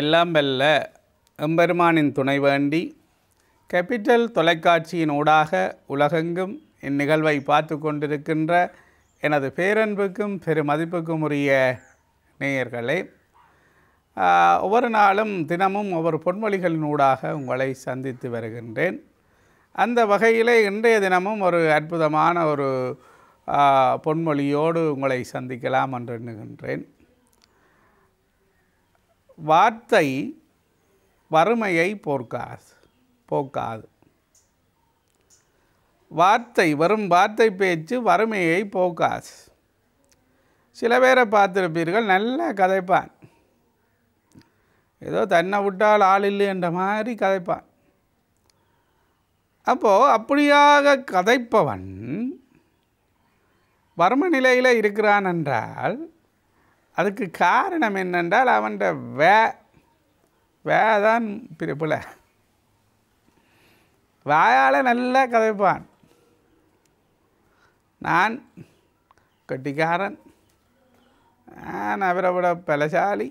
எல்லாம் வெல்ல எம்பெருமானின் துணை வேண்டி கேபிட்டல் ஊடாக உலகெங்கும் இந்நிகழ்வை பார்த்து கொண்டிருக்கின்ற எனது பேரன்புக்கும் பெருமதிப்புக்கும் உரிய நேயர்களே ஒவ்வொரு நாளும் தினமும் ஒவ்வொரு பொன்மொழிகளின் ஊடாக உங்களை சந்தித்து வருகின்றேன் அந்த வகையிலே இன்றைய தினமும் ஒரு அற்புதமான ஒரு பொன்மொழியோடு உங்களை சந்திக்கலாம் என்று எண்ணுகின்றேன் வார்த்தை வறுமையை போர்க்காது போக்காது வார்த்தை வரும் வார்த்தை பேச்சு வறுமையை போக்காது சில பேரை பார்த்துருப்பீர்கள் நல்லா கதைப்பான் ஏதோ தன்னை விட்டால் ஆள் இல்லை என்ற மாதிரி கதைப்பான் அப்போது அப்படியாக கதைப்பவன் வர்ம நிலையில் இருக்கிறான் என்றால் அதுக்கு காரணம் என்னென்றால் அவன் வே வே தான் பிறப்பில் வாயால் நல்லா கதைப்பான் நான் கட்டிக்காரன் நான் அவரை விட பலசாலி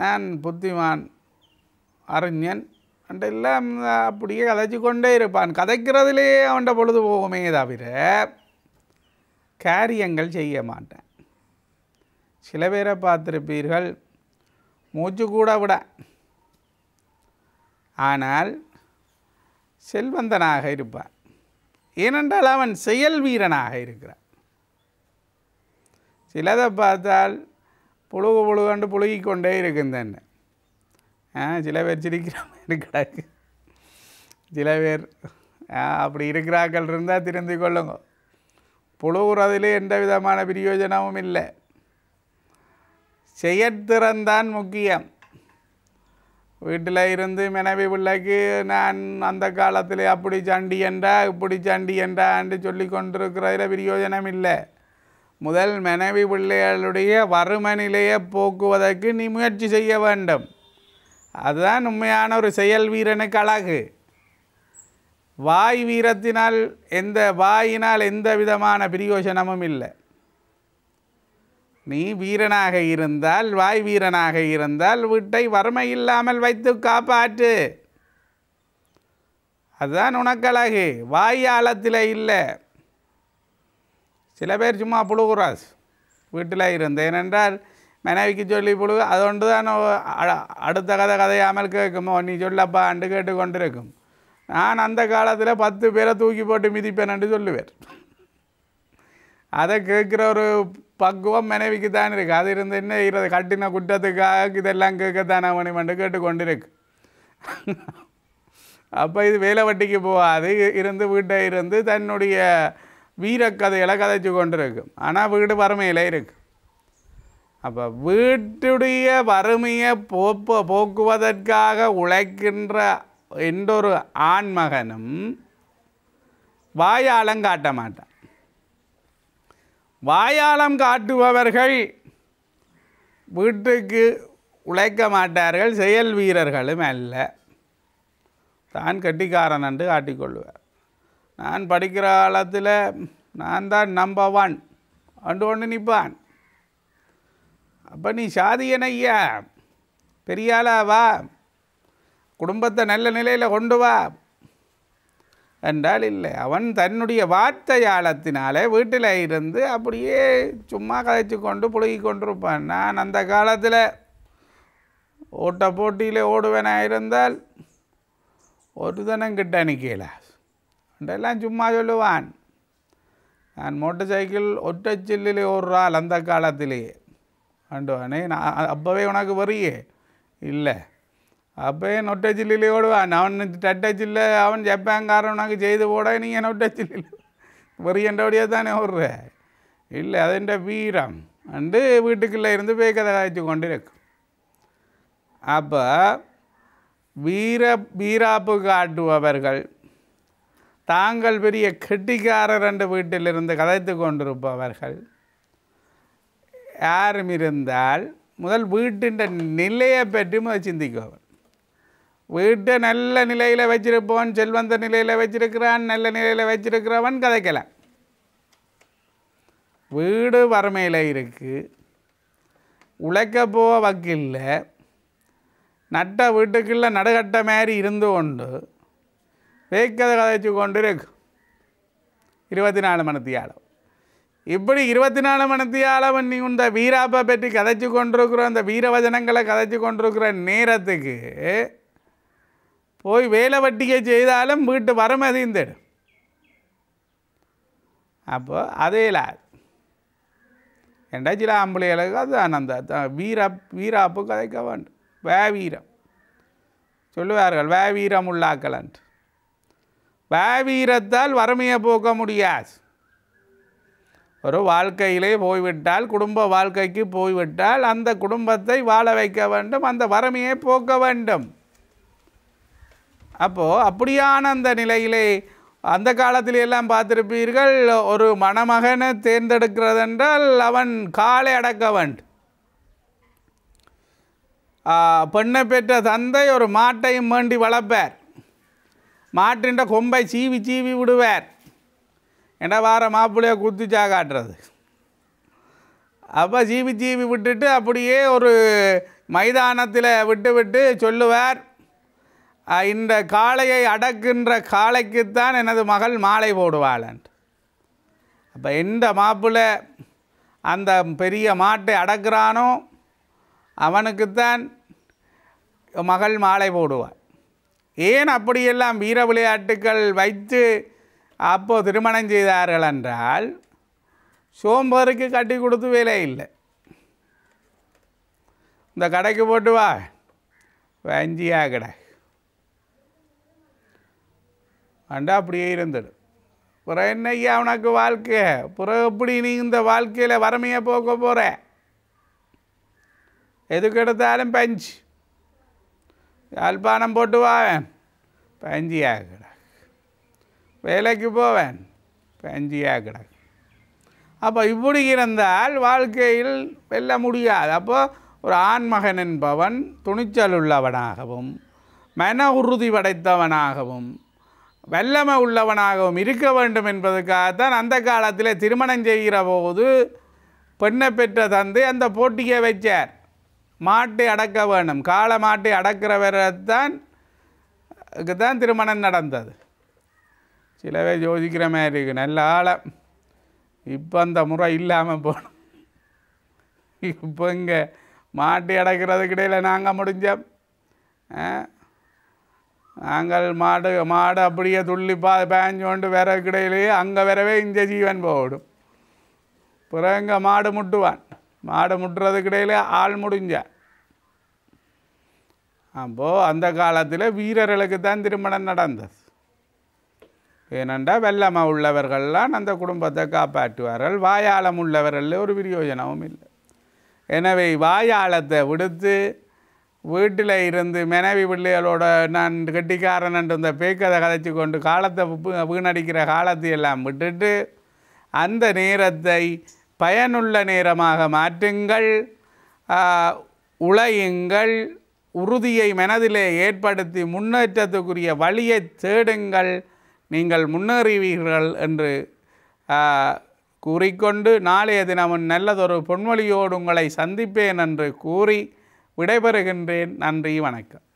நான் புத்திமான் அறிஞன் எல்லாம் அப்படியே கதைச்சு கொண்டே இருப்பான் கதைக்கிறதுலேயே அவன்கிட்ட பொழுது போகுமே தவிர காரியங்கள் செய்ய மாட்டேன் சில பேரை பார்த்துருப்பீர்கள் மூச்சு கூட விட ஆனால் செல்வந்தனாக இருப்பான் ஏனென்றால் அவன் செயல் வீரனாக இருக்கிறார் சிலதை பார்த்தால் புழுகு புழுகண்டு புழுகிக்கொண்டே இருக்கும் தன்னை ஆ சில பேர் சிரிக்கிறவன் மாதிரி கிடக்கு சில பேர் அப்படி இருக்கிறாக்கள் இருந்தால் திருந்து கொள்ளுங்க புழுகுறதுலேயே எந்த விதமான பிரயோஜனமும் இல்லை செயற்திறன்தான் முக்கியம் வீட்டில் இருந்து மனைவி பிள்ளைக்கு நான் அந்த காலத்தில் அப்படி சண்டி என்றா இப்படி சண்டி என்றா என்று சொல்லி கொண்டிருக்கிறதில் பிரயோஜனம் இல்லை முதல் மனைவி பிள்ளைகளுடைய வறும நிலையை போக்குவதற்கு நீ முயற்சி செய்ய வேண்டும் அதுதான் உண்மையான ஒரு செயல் வீரனுக்கு அழகு வாய் வீரத்தினால் எந்த வாயினால் எந்த விதமான பிரயோஜனமும் இல்லை நீ வீரனாக இருந்தால் வாய் வீரனாக இருந்தால் வீட்டை வறுமை இல்லாமல் வைத்து காப்பாற்று அதுதான் உனக்கழகு வாய் ஆழத்தில் இல்லை சில பேர் சும்மா புழுகுறாஸ் வீட்டில் இருந்தேன் ஏனென்றால் மனைவிக்கு சொல்லி புழு ஒன்று தான் அடுத்த கதை கதையாமல் கேட்குமோ நீ சொல்லப்பா அண்டு கேட்டு கொண்டிருக்கும் நான் அந்த காலத்தில் பத்து பேரை தூக்கி போட்டு மிதிப்பேன் என்று சொல்லுவேன் அதை கேட்குற ஒரு பக்குவம் மனைவிக்கு தான் இருக்குது அது இருந்து என்ன இருக்கிறது கட்டின குற்றத்துக்காக இதெல்லாம் கேட்கத்தான் மணி மண்டு கேட்டுக்கொண்டிருக்கு அப்போ இது வேலை வட்டிக்கு போகாது இருந்து வீட்டை இருந்து தன்னுடைய வீரக்கதைகளை கதைச்சு கொண்டிருக்கு ஆனால் வீடு வறுமையில் இருக்குது அப்போ வீட்டுடைய வறுமையை போப்ப போக்குவதற்காக உழைக்கின்ற என்றொரு ஆண்மகனும் அலங்காட்ட மாட்டான் வாயாளம் காட்டுபவர்கள் வீட்டுக்கு உழைக்க மாட்டார்கள் செயல் வீரர்களும் அல்ல தான் கட்டிக்காரன் என்று காட்டிக்கொள்வார் நான் படிக்கிற காலத்தில் நான் தான் நம்பர் ஒன் அண்டு ஒன்று நிற்பான் அப்போ நீ சாதியன் ஐயா பெரியாளா வா குடும்பத்தை நல்ல நிலையில் கொண்டு வா என்றால் இல்லை அவன் தன்னுடைய வார்த்தையாளத்தினாலே வீட்டில் இருந்து அப்படியே சும்மா கதைச்சு கொண்டு புழுகி கொண்டிருப்பான் நான் அந்த காலத்தில் ஓட்ட போட்டியில் ஓடுவேனாக இருந்தால் ஒரு தினம் கிட்ட நிற்கல என்றெல்லாம் சும்மா சொல்லுவான் நான் மோட்டர் சைக்கிள் ஒற்றை சில்லில் ஓடுறாள் அந்த காலத்திலேயே ஆண்டுவானே நான் அப்போவே உனக்கு வரியே இல்லை அப்போ ஓடுவான் அவன் ചില്ലിയിലോട് அவன் ஜப்பான் ചില്ല நாங்கள் செய்து போட நீங்கள் நொட்டை നൊട്ട ചില്ലിൽ വെറിയൻ്റെ தானே ஓடுற இல்லை என்ற வீரம் அண்டு வீட்டுக்குள்ளே இருந்து போய் கதை காய்ச்சி இருக்கும் அப்போ வீர வீராப்பு காட்டுபவர்கள் தாங்கள் பெரிய கெட்டிக்காரர் என்ற வீட்டிலிருந்து கதைத்து கொண்டிருப்பவர்கள் யாரும் இருந்தால் முதல் வீட்டின் நிலையை பற்றி முதல் சிந்திக்குவார் வீட்டை நல்ல நிலையில் வச்சிருப்போன் செல்வந்த நிலையில் வச்சிருக்கிறான் நல்ல நிலையில் வச்சிருக்கிறவன் கதைக்கலாம் வீடு வறுமையில் இருக்குது உழைக்க போக வக்கில்ல நட்ட வீட்டுக்குள்ளே நடுகட்ட மாதிரி இருந்து கொண்டு வேக்கதை கதைச்சு கொண்டு இருக்கு இருபத்தி நாலு மணத்தியாளம் இப்படி இருபத்தி நாலு மணத்தியாளம் நீ இந்த வீராப்பை பற்றி கதைச்சு கொண்டிருக்கிறோம் அந்த வீரவஜனங்களை கதைச்சு கொண்டிருக்கிற நேரத்துக்கு போய் வேலை வட்டிக்கை செய்தாலும் வீட்டு வரமதிந்தேன் அப்போ அதே லாது ரெண்டா சில ஆம்பளைகளுக்கு அது அந்த வீரா அப்போ கதைக்க வேண்டும் வே வீரம் சொல்லுவார்கள் வே வீரம் உள்ளாக்கலன்ட்டு வே வீரத்தால் வறுமையை போக்க முடியாது ஒரு வாழ்க்கையிலே போய்விட்டால் குடும்ப வாழ்க்கைக்கு போய்விட்டால் அந்த குடும்பத்தை வாழ வைக்க வேண்டும் அந்த வறுமையை போக்க வேண்டும் அப்போது அப்படியான அந்த நிலையிலே அந்த காலத்தில் எல்லாம் பார்த்துருப்பீர்கள் ஒரு மணமகனை தேர்ந்தெடுக்கிறதென்றால் அவன் காலை அடக்கவன் பெண்ணை பெற்ற தந்தை ஒரு மாட்டையும் வேண்டி வளர்ப்பார் மாட்டின்ற கொம்பை சீவி சீவி விடுவார் என்ன வார மாப்பிள்ளையை குத்திச்சா காட்டுறது அப்போ சீவி சீவி விட்டுட்டு அப்படியே ஒரு மைதானத்தில் விட்டு விட்டு சொல்லுவார் இந்த காளையை அடக்குன்ற காளைக்குத்தான் எனது மகள் மாலை போடுவாளன் அப்போ எந்த மாப்பிள்ளை அந்த பெரிய மாட்டை அடக்குறானோ அவனுக்குத்தான் மகள் மாலை போடுவாள் ஏன் அப்படியெல்லாம் வீர விளையாட்டுக்கள் வைத்து அப்போது திருமணம் செய்தார்கள் என்றால் சோம்பருக்கு கட்டி கொடுத்து வேலை இல்லை இந்த கடைக்கு போட்டு வா வஞ்சியா கடை அண்டா அப்படியே இருந்துடும் பிறகு என்னையா உனக்கு வாழ்க்கை பிறகு எப்படி நீ இந்த வாழ்க்கையில் வறுமையை போக்க போகிற எதுக்கு எடுத்தாலும் பஞ்சு யாழ்ப்பாணம் போட்டு வாவேன் பஞ்சியாக கிடக்கு வேலைக்கு போவேன் பஞ்சியாக கிடக்கு அப்போ இப்படி இருந்தால் வாழ்க்கையில் வெல்ல முடியாது அப்போ ஒரு ஆண்மகன் என்பவன் துணிச்சல் உள்ளவனாகவும் மன உறுதி படைத்தவனாகவும் வெல்லமை உள்ளவனாகவும் இருக்க வேண்டும் என்பதற்காகத்தான் அந்த காலத்தில் திருமணம் செய்கிற போது பெண்ணை பெற்ற தந்தை அந்த போட்டியை வச்சார் மாட்டை அடக்க வேணும் கால மாட்டை அடக்கிறவரைத்தான் தான் திருமணம் நடந்தது சிலவே யோசிக்கிற மாதிரி இருக்கு நல்ல ஆளை இப்போ அந்த முறை இல்லாமல் போகணும் இப்போ இங்கே மாட்டி அடைக்கிறதுக்கு இடையில் நாங்கள் முடிஞ்சோம் நாங்கள் மாடு மாடு அப்படியே துள்ளி பா துள்ளிப்பா பேஞ்சோண்டு கிடையிலேயே அங்கே விரவே இந்த ஜீவன் போடும் பிறகு இங்கே மாடு முட்டுவான் மாடு முட்டுறதுக்கிடையிலே ஆள் முடிஞ்சான் அப்போது அந்த காலத்தில் வீரர்களுக்கு தான் திருமணம் நடந்தது ஏனென்றால் வெள்ளமாக உள்ளவர்கள்லாம் அந்த குடும்பத்தை காப்பாற்றுவார்கள் வாயாளம் உள்ளவர்களில் ஒரு பிரயோஜனமும் இல்லை எனவே வாயாளத்தை விடுத்து வீட்டில் இருந்து மனைவி பிள்ளைகளோட நான் கெட்டிக்காரன் என்று இந்த பேக்கதை கதைச்சி கொண்டு காலத்தை வீணடிக்கிற காலத்தை எல்லாம் விட்டுட்டு அந்த நேரத்தை பயனுள்ள நேரமாக மாற்றுங்கள் உழையுங்கள் உறுதியை மனதிலே ஏற்படுத்தி முன்னேற்றத்துக்குரிய வழியை தேடுங்கள் நீங்கள் முன்னேறிவீர்கள் என்று கூறிக்கொண்டு நாளைய தினமும் நல்லதொரு பொன்மொழியோடு உங்களை சந்திப்பேன் என்று கூறி விடைபெறுகின்றேன் நன்றி வணக்கம்